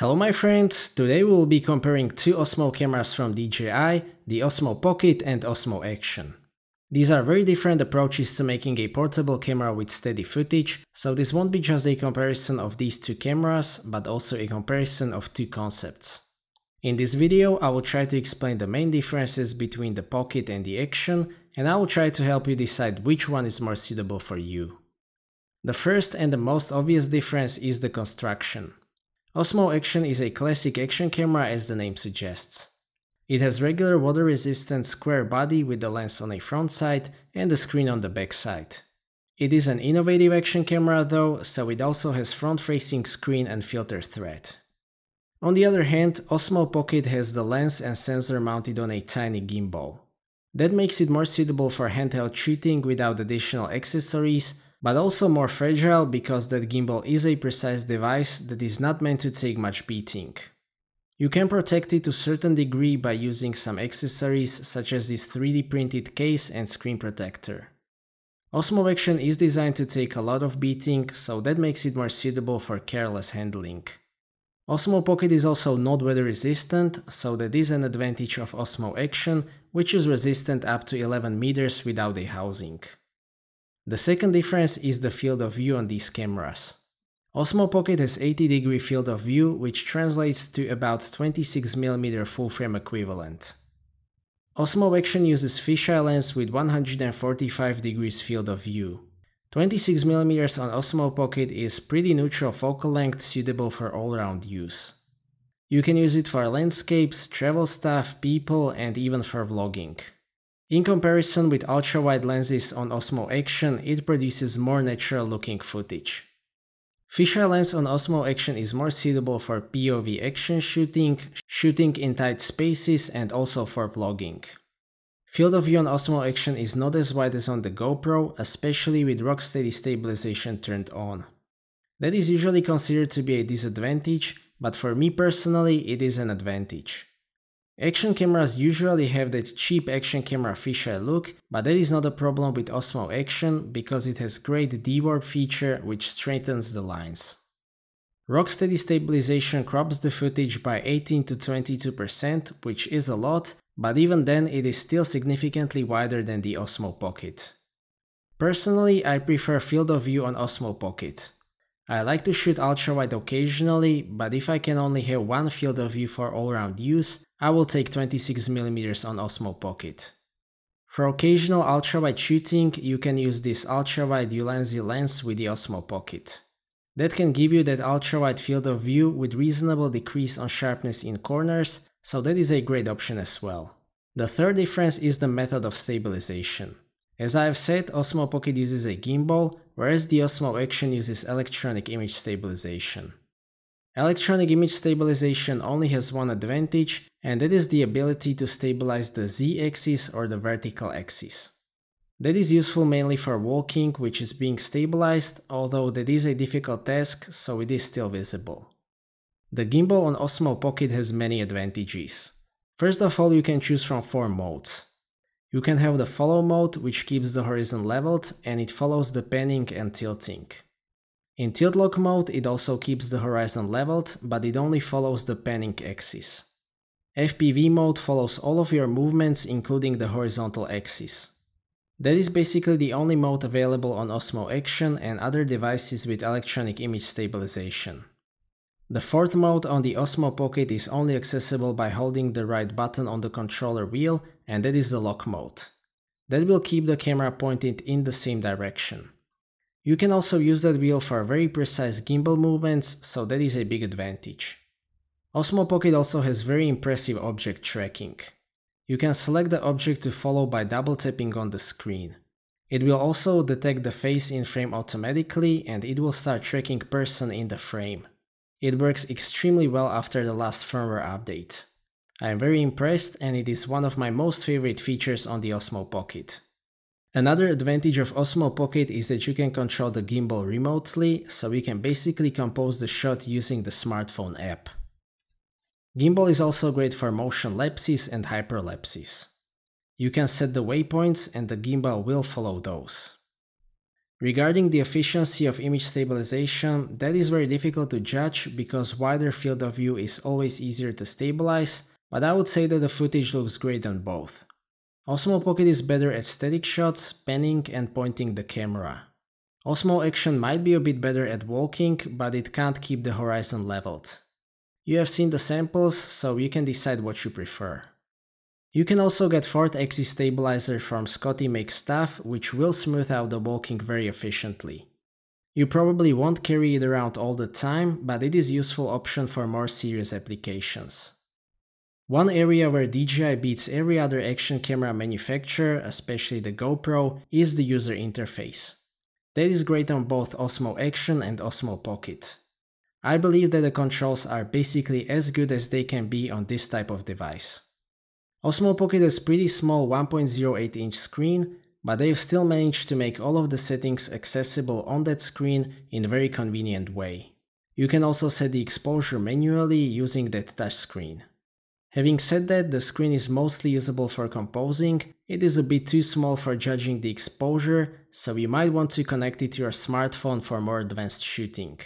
Hello my friends, today we will be comparing two Osmo cameras from DJI, the Osmo Pocket and Osmo Action. These are very different approaches to making a portable camera with steady footage, so this won't be just a comparison of these two cameras, but also a comparison of two concepts. In this video I will try to explain the main differences between the Pocket and the Action, and I will try to help you decide which one is more suitable for you. The first and the most obvious difference is the construction. Osmo Action is a classic action camera as the name suggests. It has regular water resistant square body with the lens on a front side and the screen on the back side. It is an innovative action camera though, so it also has front facing screen and filter thread. On the other hand, Osmo Pocket has the lens and sensor mounted on a tiny gimbal. That makes it more suitable for handheld shooting without additional accessories but also more fragile because that gimbal is a precise device that is not meant to take much beating. You can protect it to certain degree by using some accessories such as this 3D printed case and screen protector. Osmo Action is designed to take a lot of beating, so that makes it more suitable for careless handling. Osmo Pocket is also not weather resistant, so that is an advantage of Osmo Action, which is resistant up to 11 meters without a housing. The second difference is the field of view on these cameras. Osmo Pocket has 80 degree field of view which translates to about 26mm full frame equivalent. Osmo Action uses fisheye lens with 145 degrees field of view. 26mm on Osmo Pocket is pretty neutral focal length suitable for all-round use. You can use it for landscapes, travel stuff, people and even for vlogging. In comparison with ultra-wide lenses on Osmo Action, it produces more natural-looking footage. Fisheye lens on Osmo Action is more suitable for POV action shooting, shooting in tight spaces and also for vlogging. Field of view on Osmo Action is not as wide as on the GoPro, especially with rock steady stabilization turned on. That is usually considered to be a disadvantage, but for me personally it is an advantage. Action cameras usually have that cheap action camera fisheye look, but that is not a problem with Osmo Action because it has great dewarp feature which straightens the lines. Rocksteady stabilization crops the footage by 18 to 22%, which is a lot, but even then it is still significantly wider than the Osmo Pocket. Personally, I prefer field of view on Osmo Pocket. I like to shoot ultrawide occasionally, but if I can only have one field of view for all-round use, I will take 26mm on Osmo Pocket. For occasional ultrawide shooting, you can use this ultrawide Ulanzi lens with the Osmo Pocket. That can give you that ultrawide field of view with reasonable decrease on sharpness in corners, so that is a great option as well. The third difference is the method of stabilization. As I have said, Osmo Pocket uses a gimbal, whereas the Osmo Action uses electronic image stabilization. Electronic image stabilization only has one advantage, and that is the ability to stabilize the z-axis or the vertical axis. That is useful mainly for walking, which is being stabilized, although that is a difficult task, so it is still visible. The gimbal on Osmo Pocket has many advantages. First of all, you can choose from four modes. You can have the follow mode, which keeps the horizon leveled and it follows the panning and tilting. In tilt lock mode, it also keeps the horizon leveled, but it only follows the panning axis. FPV mode follows all of your movements including the horizontal axis. That is basically the only mode available on Osmo Action and other devices with electronic image stabilization. The fourth mode on the Osmo Pocket is only accessible by holding the right button on the controller wheel and that is the lock mode. That will keep the camera pointed in the same direction. You can also use that wheel for very precise gimbal movements, so that is a big advantage. Osmo Pocket also has very impressive object tracking. You can select the object to follow by double tapping on the screen. It will also detect the face in frame automatically and it will start tracking person in the frame. It works extremely well after the last firmware update. I am very impressed and it is one of my most favorite features on the Osmo Pocket. Another advantage of Osmo Pocket is that you can control the gimbal remotely, so you can basically compose the shot using the smartphone app. Gimbal is also great for motion lapses and hyperlapses. You can set the waypoints and the gimbal will follow those. Regarding the efficiency of image stabilization, that is very difficult to judge because wider field of view is always easier to stabilize, but I would say that the footage looks great on both. Osmo Pocket is better at static shots, panning and pointing the camera. Osmo Action might be a bit better at walking, but it can't keep the horizon leveled. You have seen the samples, so you can decide what you prefer. You can also get fourth Axis Stabilizer from Scotty Make Stuff, which will smooth out the bulking very efficiently. You probably won't carry it around all the time, but it is useful option for more serious applications. One area where DJI beats every other action camera manufacturer, especially the GoPro, is the user interface. That is great on both Osmo Action and Osmo Pocket. I believe that the controls are basically as good as they can be on this type of device. Osmo Pocket has pretty small 1.08 inch screen, but they've still managed to make all of the settings accessible on that screen in a very convenient way. You can also set the exposure manually using that touchscreen. Having said that, the screen is mostly usable for composing, it is a bit too small for judging the exposure, so you might want to connect it to your smartphone for more advanced shooting.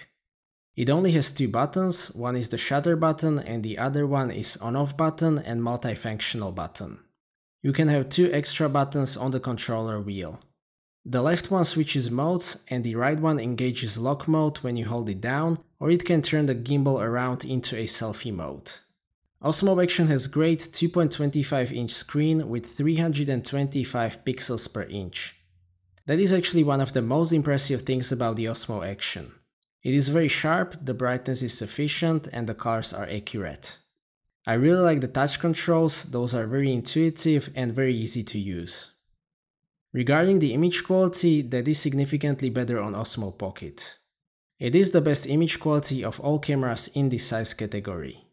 It only has two buttons, one is the shutter button and the other one is on-off button and multifunctional button. You can have two extra buttons on the controller wheel. The left one switches modes and the right one engages lock mode when you hold it down or it can turn the gimbal around into a selfie mode. Osmo Action has great 2.25 inch screen with 325 pixels per inch. That is actually one of the most impressive things about the Osmo Action. It is very sharp, the brightness is sufficient, and the colors are accurate. I really like the touch controls, those are very intuitive and very easy to use. Regarding the image quality, that is significantly better on Osmo Pocket. It is the best image quality of all cameras in this size category.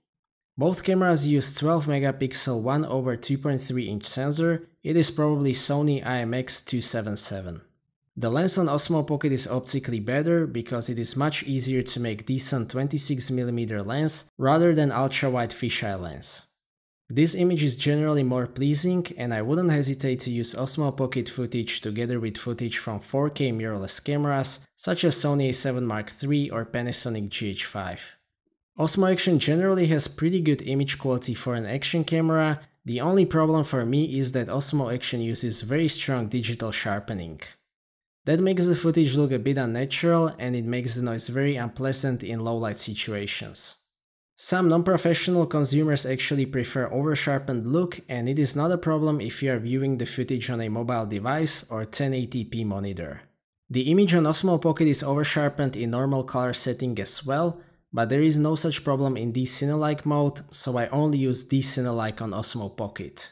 Both cameras use 12 megapixel 1 over 2.3 inch sensor, it is probably Sony IMX277. The lens on Osmo Pocket is optically better because it is much easier to make decent 26mm lens rather than ultra-wide fisheye lens. This image is generally more pleasing and I wouldn't hesitate to use Osmo Pocket footage together with footage from 4K mirrorless cameras such as Sony a7 Mark III or Panasonic GH5. Osmo Action generally has pretty good image quality for an action camera, the only problem for me is that Osmo Action uses very strong digital sharpening. That makes the footage look a bit unnatural and it makes the noise very unpleasant in low light situations. Some non-professional consumers actually prefer over-sharpened look and it is not a problem if you are viewing the footage on a mobile device or 1080p monitor. The image on Osmo Pocket is over-sharpened in normal color setting as well, but there is no such problem in DCine-like mode, so I only use DCine-like on Osmo Pocket.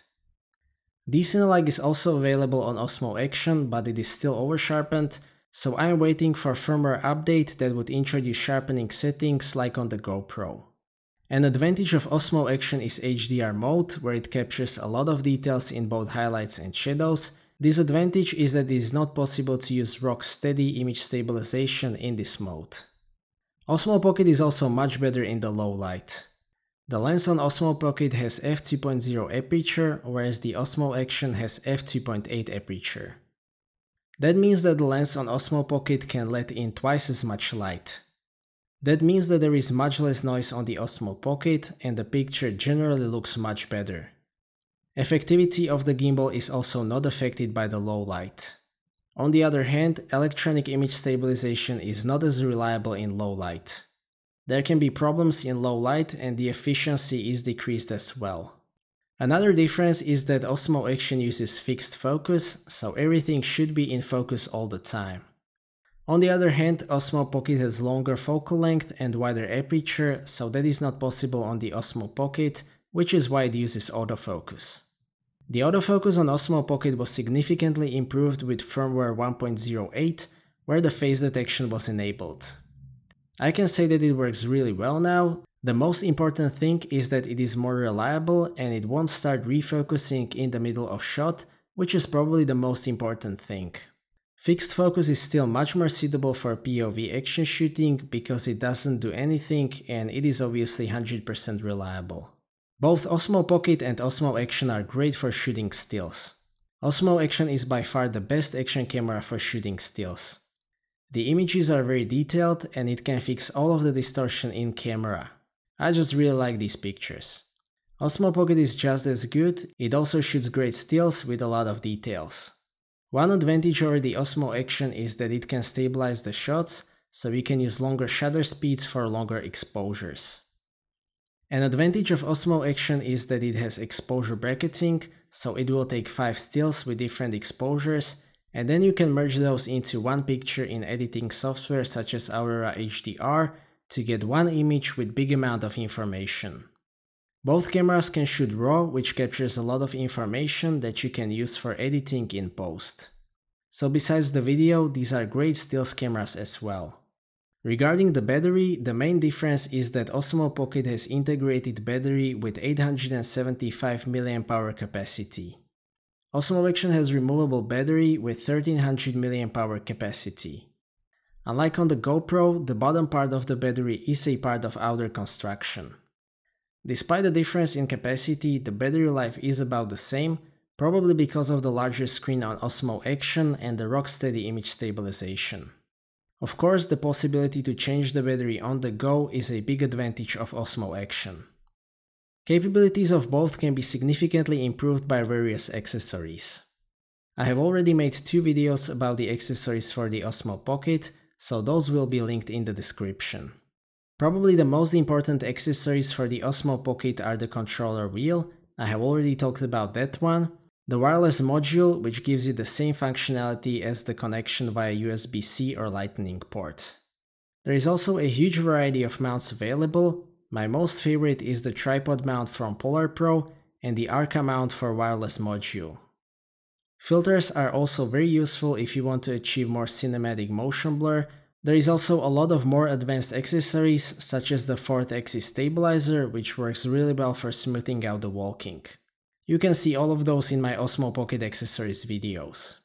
DCNLag is also available on Osmo Action, but it is still oversharpened, so I'm waiting for a firmware update that would introduce sharpening settings like on the GoPro. An advantage of Osmo Action is HDR mode, where it captures a lot of details in both highlights and shadows. Disadvantage is that it is not possible to use rock steady image stabilization in this mode. Osmo Pocket is also much better in the low light. The lens on Osmo Pocket has f2.0 aperture, whereas the Osmo Action has f2.8 aperture. That means that the lens on Osmo Pocket can let in twice as much light. That means that there is much less noise on the Osmo Pocket and the picture generally looks much better. Effectivity of the gimbal is also not affected by the low light. On the other hand, electronic image stabilization is not as reliable in low light. There can be problems in low light and the efficiency is decreased as well. Another difference is that Osmo Action uses fixed focus, so everything should be in focus all the time. On the other hand, Osmo Pocket has longer focal length and wider aperture, so that is not possible on the Osmo Pocket, which is why it uses autofocus. The autofocus on Osmo Pocket was significantly improved with firmware 1.08, where the phase detection was enabled. I can say that it works really well now. The most important thing is that it is more reliable and it won't start refocusing in the middle of shot, which is probably the most important thing. Fixed focus is still much more suitable for POV action shooting because it doesn't do anything and it is obviously 100% reliable. Both Osmo Pocket and Osmo Action are great for shooting stills. Osmo Action is by far the best action camera for shooting stills. The images are very detailed and it can fix all of the distortion in camera. I just really like these pictures. Osmo Pocket is just as good, it also shoots great stills with a lot of details. One advantage over the Osmo Action is that it can stabilize the shots, so we can use longer shutter speeds for longer exposures. An advantage of Osmo Action is that it has exposure bracketing, so it will take 5 stills with different exposures and then you can merge those into one picture in editing software such as Aurora HDR to get one image with big amount of information. Both cameras can shoot RAW, which captures a lot of information that you can use for editing in post. So besides the video, these are great stills cameras as well. Regarding the battery, the main difference is that Osmo Pocket has integrated battery with 875 mAh capacity. Osmo Action has removable battery with 1300 mAh capacity. Unlike on the GoPro, the bottom part of the battery is a part of outer construction. Despite the difference in capacity, the battery life is about the same, probably because of the larger screen on Osmo Action and the rock-steady image stabilization. Of course, the possibility to change the battery on the go is a big advantage of Osmo Action. Capabilities of both can be significantly improved by various accessories. I have already made two videos about the accessories for the Osmo Pocket, so those will be linked in the description. Probably the most important accessories for the Osmo Pocket are the controller wheel, I have already talked about that one, the wireless module, which gives you the same functionality as the connection via USB-C or lightning port. There is also a huge variety of mounts available, my most favorite is the tripod mount from Polar Pro and the Arca mount for wireless module. Filters are also very useful if you want to achieve more cinematic motion blur. There is also a lot of more advanced accessories such as the fourth axis stabilizer which works really well for smoothing out the walking. You can see all of those in my Osmo Pocket accessories videos.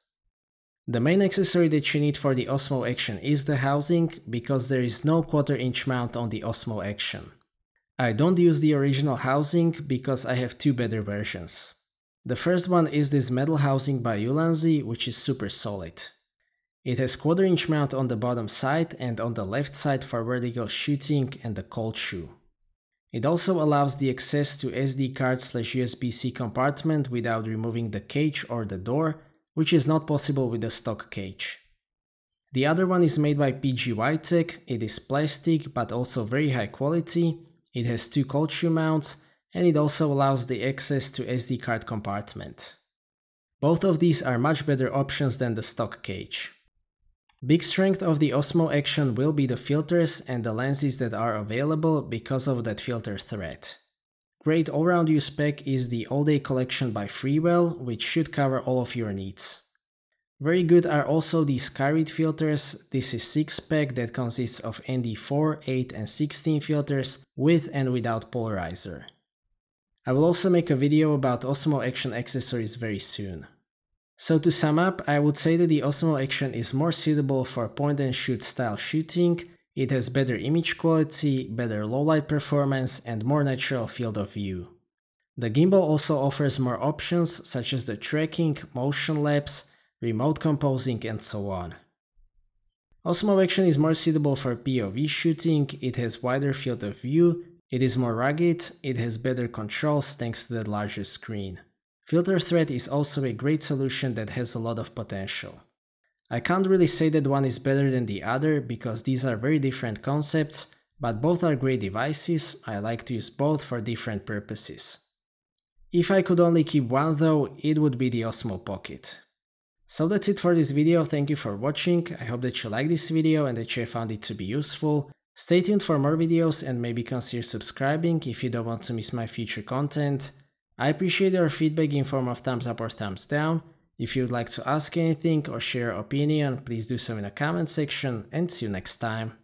The main accessory that you need for the Osmo Action is the housing because there is no quarter inch mount on the Osmo Action. I don't use the original housing because I have two better versions. The first one is this metal housing by Ulanzi, which is super solid. It has quarter inch mount on the bottom side and on the left side for vertical shooting and the cold shoe. It also allows the access to SD card slash USB-C compartment without removing the cage or the door, which is not possible with the stock cage. The other one is made by PGY Tech, it is plastic but also very high quality, it has two cold shoe mounts and it also allows the access to SD card compartment. Both of these are much better options than the stock cage. Big strength of the Osmo Action will be the filters and the lenses that are available because of that filter threat. Great all-round use spec is the all-day collection by Freewell, which should cover all of your needs. Very good are also the Skyrit filters. This is 6-pack that consists of ND4, 8 and 16 filters with and without polarizer. I will also make a video about Osmo Action accessories very soon. So to sum up, I would say that the Osmo Action is more suitable for point and shoot style shooting, it has better image quality, better low light performance and more natural field of view. The gimbal also offers more options such as the tracking, motion lapse, remote composing, and so on. Osmo Action is more suitable for POV shooting, it has wider field of view, it is more rugged, it has better controls thanks to the larger screen. Filter Thread is also a great solution that has a lot of potential. I can't really say that one is better than the other because these are very different concepts, but both are great devices, I like to use both for different purposes. If I could only keep one though, it would be the Osmo Pocket. So that's it for this video, thank you for watching, I hope that you liked this video and that you found it to be useful. Stay tuned for more videos and maybe consider subscribing if you don't want to miss my future content. I appreciate your feedback in form of thumbs up or thumbs down. If you'd like to ask anything or share opinion, please do so in the comment section and see you next time.